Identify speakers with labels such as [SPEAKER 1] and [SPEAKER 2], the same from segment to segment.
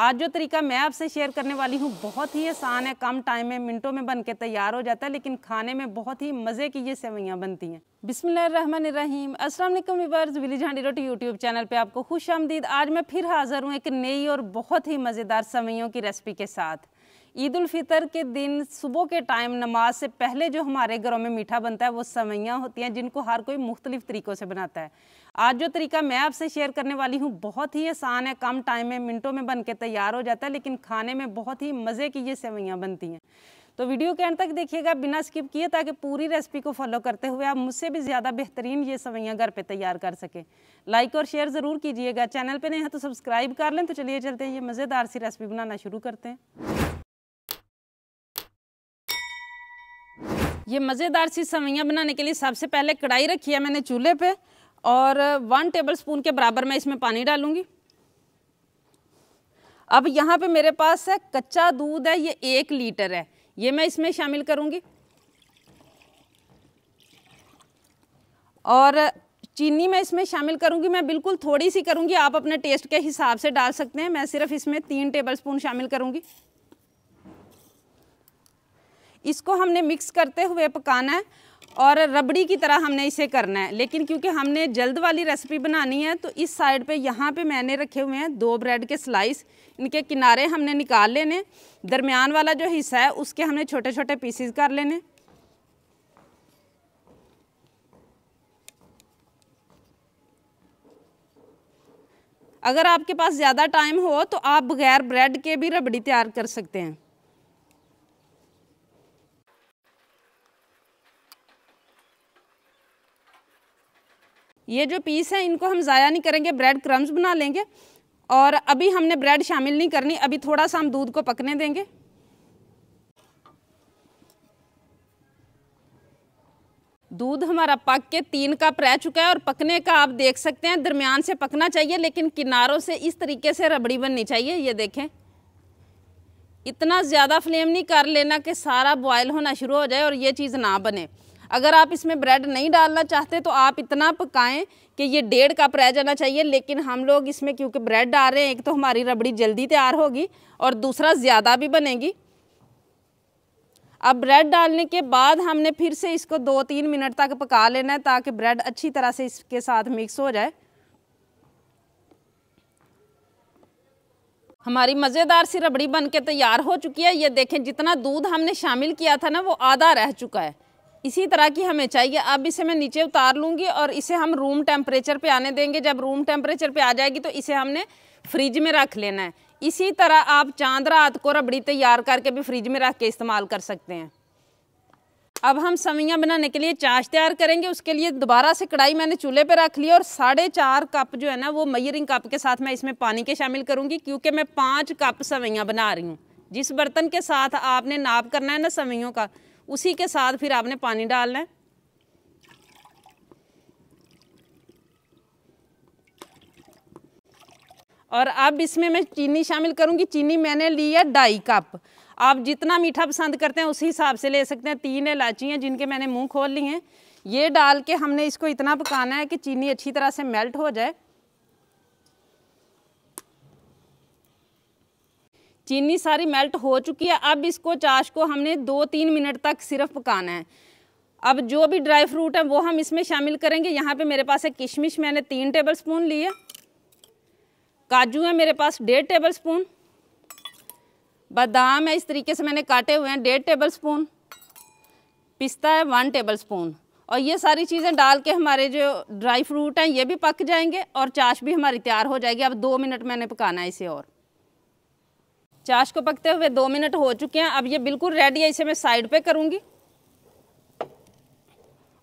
[SPEAKER 1] आज जो तरीका मैं आपसे शेयर करने वाली हूँ बहुत ही आसान है कम टाइम में मिनटों में बन के तैयार हो जाता है लेकिन खाने में बहुत ही मज़े की ये सेवैयाँ बनती हैं बिसमीम असलम विलीज हांडी रोटी यूट्यूब चैनल पे आपको खुश आमदीद आज मैं फिर हाज़िर हूँ एक नई और बहुत ही मज़ेदार सेवैयों की रेसिपी के साथ ईद फितर के दिन सुबह के टाइम नमाज से पहले जो हमारे घरों में मीठा बनता है वो सवैयाँ होती हैं जिनको हर कोई मुख्तलिफ़ तरीक़ों से बनाता है आज जो तरीका मैं आपसे शेयर करने वाली हूँ बहुत ही आसान है कम टाइम में मिनटों में बन के तैयार हो जाता है लेकिन खाने में बहुत ही मज़े की ये सेवैयाँ बनती हैं तो वीडियो के अंत तक देखिएगा बिना स्किप किए ताकि पूरी रेसिपी को फॉलो करते हुए आप मुझसे भी ज़्यादा बेहतरीन ये सवैयाँ घर पे तैयार कर सकें लाइक और शेयर ज़रूर कीजिएगा चैनल पे नहीं है तो सब्सक्राइब कर लें तो चलिए चलते हैं ये मज़ेदार सी रेसिपी बनाना शुरू करते हैं ये मज़ेदार सी सवैयाँ बनाने के लिए सबसे पहले कढ़ाई रखी है मैंने चूल्हे पर और वन टेबलस्पून के बराबर मैं इसमें पानी डालूंगी अब यहाँ पे मेरे पास है कच्चा दूध है ये एक लीटर है ये मैं इसमें शामिल करूँगी और चीनी मैं इसमें शामिल करूँगी मैं बिल्कुल थोड़ी सी करूँगी आप अपने टेस्ट के हिसाब से डाल सकते हैं मैं सिर्फ इसमें तीन टेबलस्पून शामिल करूँगी इसको हमने मिक्स करते हुए पकाना है और रबड़ी की तरह हमने इसे करना है लेकिन क्योंकि हमने जल्द वाली रेसिपी बनानी है तो इस साइड पे यहाँ पे मैंने रखे हुए हैं दो ब्रेड के स्लाइस इनके किनारे हमने निकाल लेने दरमियान वाला जो हिस्सा है उसके हमने छोटे छोटे पीसीज कर लेने अगर आपके पास ज़्यादा टाइम हो तो आप बगैर ब्रेड के भी रबड़ी तैयार कर सकते हैं ये जो पीस है इनको हम ज़ाया नहीं करेंगे ब्रेड क्रम्स बना लेंगे और अभी हमने ब्रेड शामिल नहीं करनी अभी थोड़ा सा हम दूध को पकने देंगे दूध हमारा पक के तीन कप रह चुका है और पकने का आप देख सकते हैं दरमियान से पकना चाहिए लेकिन किनारों से इस तरीके से रबड़ी बननी चाहिए ये देखें इतना ज़्यादा फ्लेम नहीं कर लेना कि सारा बॉयल होना शुरू हो जाए और ये चीज़ ना बने अगर आप इसमें ब्रेड नहीं डालना चाहते तो आप इतना पकाएं कि ये डेढ़ कप रह जाना चाहिए लेकिन हम लोग इसमें क्योंकि ब्रेड डाल रहे हैं एक तो हमारी रबड़ी जल्दी तैयार होगी और दूसरा ज़्यादा भी बनेगी अब ब्रेड डालने के बाद हमने फिर से इसको दो तीन मिनट तक पका लेना है ताकि ब्रेड अच्छी तरह से इसके साथ मिक्स हो जाए हमारी मज़ेदार सी रबड़ी बन के तैयार हो चुकी है ये देखें जितना दूध हमने शामिल किया था ना वो आधा रह चुका है इसी तरह की हमें चाहिए अब इसे मैं नीचे उतार लूँगी और इसे हम रूम टेम्परेचर पे आने देंगे जब रूम टेम्परेचर पे आ जाएगी तो इसे हमने फ्रिज में रख लेना है इसी तरह आप चांद रात को रबड़ी तैयार करके भी फ्रिज में रख के इस्तेमाल कर सकते हैं अब हम सवैयाँ बनाने के लिए चाश तैयार करेंगे उसके लिए दोबारा से कढ़ाई मैंने चूल्हे पे रख ली और साढ़े चार कप जो है ना वो मयरिंग कप के साथ मैं इसमें पानी के शामिल करूँगी क्योंकि मैं पाँच कप सवैयाँ बना रही हूँ जिस बर्तन के साथ आपने नाप करना है ना सवैयों का उसी के साथ फिर आपने पानी डालना है और अब इसमें मैं चीनी शामिल करूंगी चीनी मैंने ली है ढाई कप आप जितना मीठा पसंद करते हैं उसी हिसाब से ले सकते हैं तीन इलायची हैं जिनके मैंने मुंह खोल ली हैं ये डाल के हमने इसको इतना पकाना है कि चीनी अच्छी तरह से मेल्ट हो जाए चीनी सारी मेल्ट हो चुकी है अब इसको चाश को हमने दो तीन मिनट तक सिर्फ पकाना है अब जो भी ड्राई फ्रूट है वो हम इसमें शामिल करेंगे यहाँ पे मेरे पास है किशमिश मैंने तीन टेबल स्पून लिए काजू है मेरे पास डेढ़ टेबल स्पून बादाम है इस तरीके से मैंने काटे हुए हैं डेढ़ टेबल स्पून पिस्ता है वन टेबल स्पून और ये सारी चीज़ें डाल के हमारे जो ड्राई फ्रूट हैं ये भी पक जाएंगे और चाश भी हमारी तैयार हो जाएगी अब दो मिनट मैंने पकाना है इसे और चाश को पकते हुए दो मिनट हो चुके हैं अब ये बिल्कुल रेडी है इसे मैं साइड पे करूँगी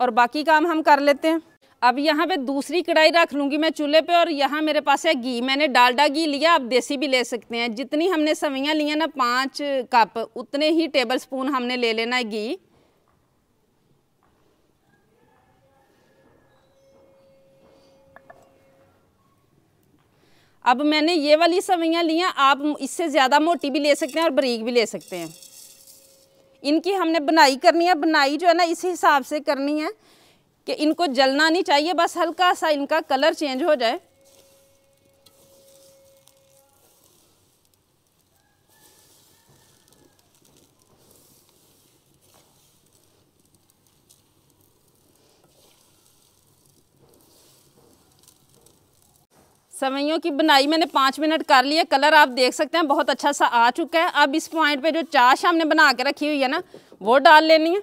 [SPEAKER 1] और बाकी काम हम कर लेते हैं अब यहाँ पे दूसरी कढ़ाई रख लूँगी मैं चूल्हे पे और यहाँ मेरे पास है घी मैंने डालडा घी लिया आप देसी भी ले सकते हैं जितनी हमने सवैयाँ लिया ना पाँच कप उतने ही टेबल स्पून हमने ले लेना है घी अब मैंने ये वाली सवैयाँ लिया आप इससे ज़्यादा मोटी भी ले सकते हैं और बरीक भी ले सकते हैं इनकी हमने बनाई करनी है बनाई जो है ना इस हिसाब से करनी है कि इनको जलना नहीं चाहिए बस हल्का सा इनका कलर चेंज हो जाए सवैयों की बनाई मैंने पाँच मिनट कर लिया कलर आप देख सकते हैं बहुत अच्छा सा आ चुका है अब इस पॉइंट पे जो चाश हमने बना के रखी हुई है ना वो डाल लेनी है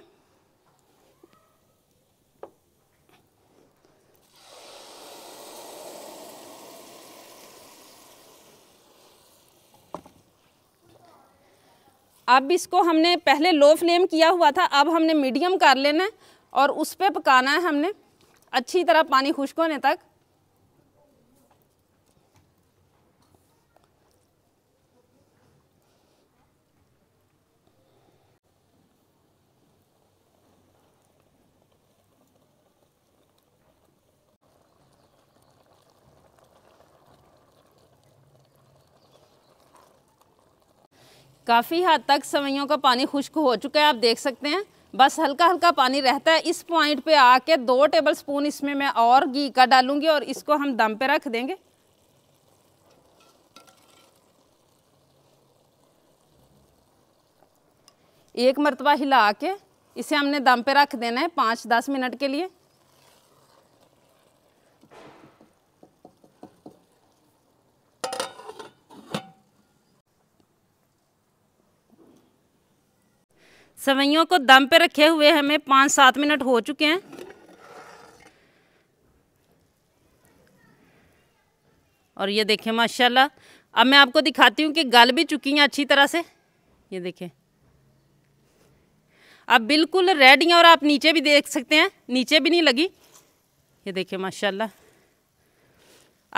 [SPEAKER 1] अब इसको हमने पहले लो फ्लेम किया हुआ था अब हमने मीडियम कर लेना है और उस पर पकाना है हमने अच्छी तरह पानी खुश्क होने तक काफ़ी हद तक सवैयों का पानी खुश्क हो चुका है आप देख सकते हैं बस हल्का हल्का पानी रहता है इस पॉइंट पे आके दो टेबल स्पून इसमें मैं और घी का डालूंगी और इसको हम दम पे रख देंगे एक मरतबा हिला के इसे हमने दम पे रख देना है पाँच दस मिनट के लिए सवैयों को दम पे रखे हुए हमें पाँच सात मिनट हो चुके हैं और ये देखें माशाल्लाह अब मैं आपको दिखाती हूँ कि गल भी चुकी हैं अच्छी तरह से ये देखें अब बिल्कुल रेड हैं और आप नीचे भी देख सकते हैं नीचे भी नहीं लगी ये देखें माशाल्लाह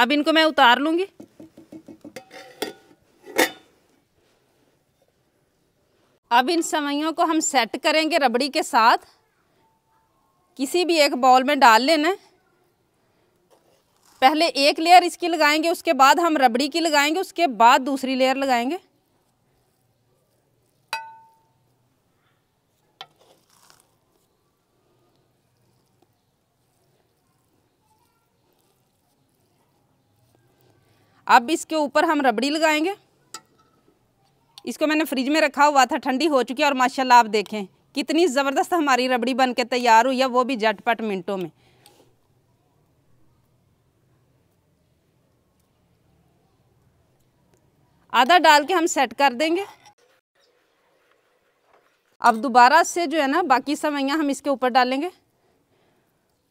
[SPEAKER 1] अब इनको मैं उतार लूँगी अब इन सवैयों को हम सेट करेंगे रबड़ी के साथ किसी भी एक बॉल में डाल लेना पहले एक लेयर इसकी लगाएंगे उसके बाद हम रबड़ी की लगाएंगे उसके बाद दूसरी लेयर लगाएंगे अब इसके ऊपर हम रबड़ी लगाएंगे इसको मैंने फ्रिज में रखा हुआ था ठंडी हो चुकी है और माशाल्लाह आप देखें कितनी ज़बरदस्त हमारी रबड़ी बन के तैयार हुई है वो भी झटपट मिनटों में आधा डाल के हम सेट कर देंगे अब दोबारा से जो है ना बाकी सवैयाँ हम इसके ऊपर डालेंगे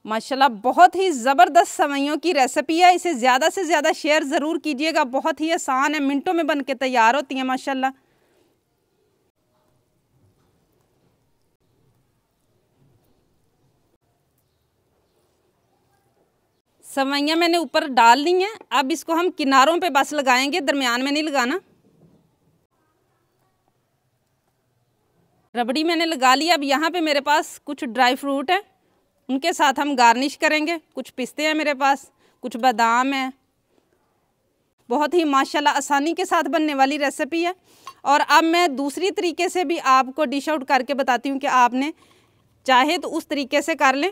[SPEAKER 1] माशाल्लाह बहुत ही ज़बरदस्त सवैयों की रेसिपी है इसे ज़्यादा से ज़्यादा शेयर ज़रूर कीजिएगा बहुत ही आसान है मिनटों में बन के तैयार होती है माशाल्लाह सवैयाँ मैंने ऊपर डाल ली हैं अब इसको हम किनारों पे बस लगाएंगे दरमियान में नहीं लगाना रबड़ी मैंने लगा ली अब यहाँ पे मेरे पास कुछ ड्राई फ्रूट है उनके साथ हम गार्निश करेंगे कुछ पिस्ते हैं मेरे पास कुछ बादाम है बहुत ही माशाल्लाह आसानी के साथ बनने वाली रेसिपी है और अब मैं दूसरी तरीके से भी आपको डिश आउट करके बताती हूँ कि आपने चाहे तो उस तरीके से कर लें